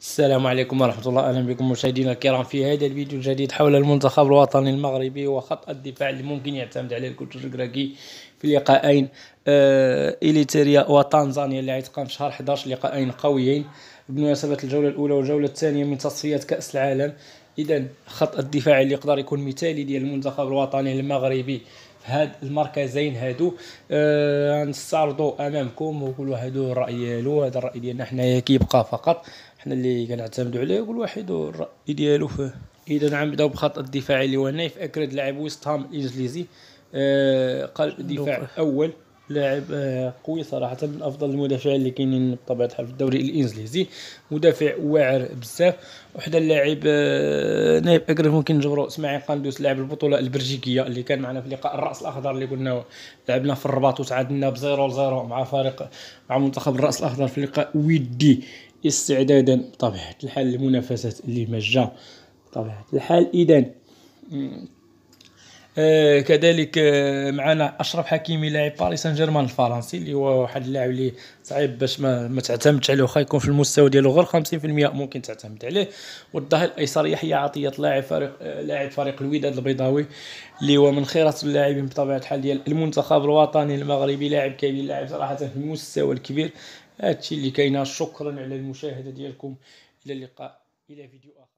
السلام عليكم ورحمة الله أهلا بكم مشاهدينا الكرام في هذا الفيديو الجديد حول المنتخب الوطني المغربي وخط الدفاع اللي ممكن يعتمد عليه الكوتش الكراكي في لقاءين آه إليتريا وتنزانيا اللي غيتقام في شهر 11 لقاءين قويين بمناسبة الجولة الأولى والجولة الثانية من تصفيات كأس العالم إذا خط الدفاع اللي يقدر يكون مثالي ديال المنتخب الوطني المغربي هاد المركزين هادو آه نستعرضوا امامكم وكل واحد الراي ديالو هذا الراي ديالنا حنايا كيبقى فقط حنا اللي كنعتمدوا عليه كل واحد الراي ديالو فيه اذا عم بداو بخط الدفاعي اللي هو نايف اكرد لاعب ويست هام الانجليزي آه قلب دفاع اول لاعب آه، قوي صراحه من افضل المدافعين اللي كاينين بطبيعه الحال في الدوري الانجليزي مدافع واعر بزاف وحدا اللاعب آه، نايب اكرم ممكن نجبرو اسماعيل قندوس لاعب البطوله البلجيكيه اللي كان معنا في لقاء الراس الاخضر اللي قلنا لعبنا في الرباط وتعادلنا بزيرو لزيرو مع فريق مع منتخب الراس الاخضر في لقاء ودي استعدادا بطبيعه الحال لمنافسة اللي ما جا بطبيعه الحال اذا آه، كذلك آه، معنا اشرف حكيمي لاعب باريس سان جيرمان الفرنسي اللي هو واحد اللاعب اللي صعيب باش ما, ما تعتمدش عليه واخا يكون في المستوى ديالو غير 50% ممكن تعتمد عليه والظهير الايسر يحيى عطيه لاعب فريق آه، لاعب فريق الوداد البيضاوي اللي هو من خيرة اللاعبين بطبيعه الحال ديال المنتخب الوطني المغربي لاعب كبير لاعب صراحه في المستوى الكبير هادشي اللي كاينه شكرا على المشاهده ديالكم الى اللقاء الى فيديو اخر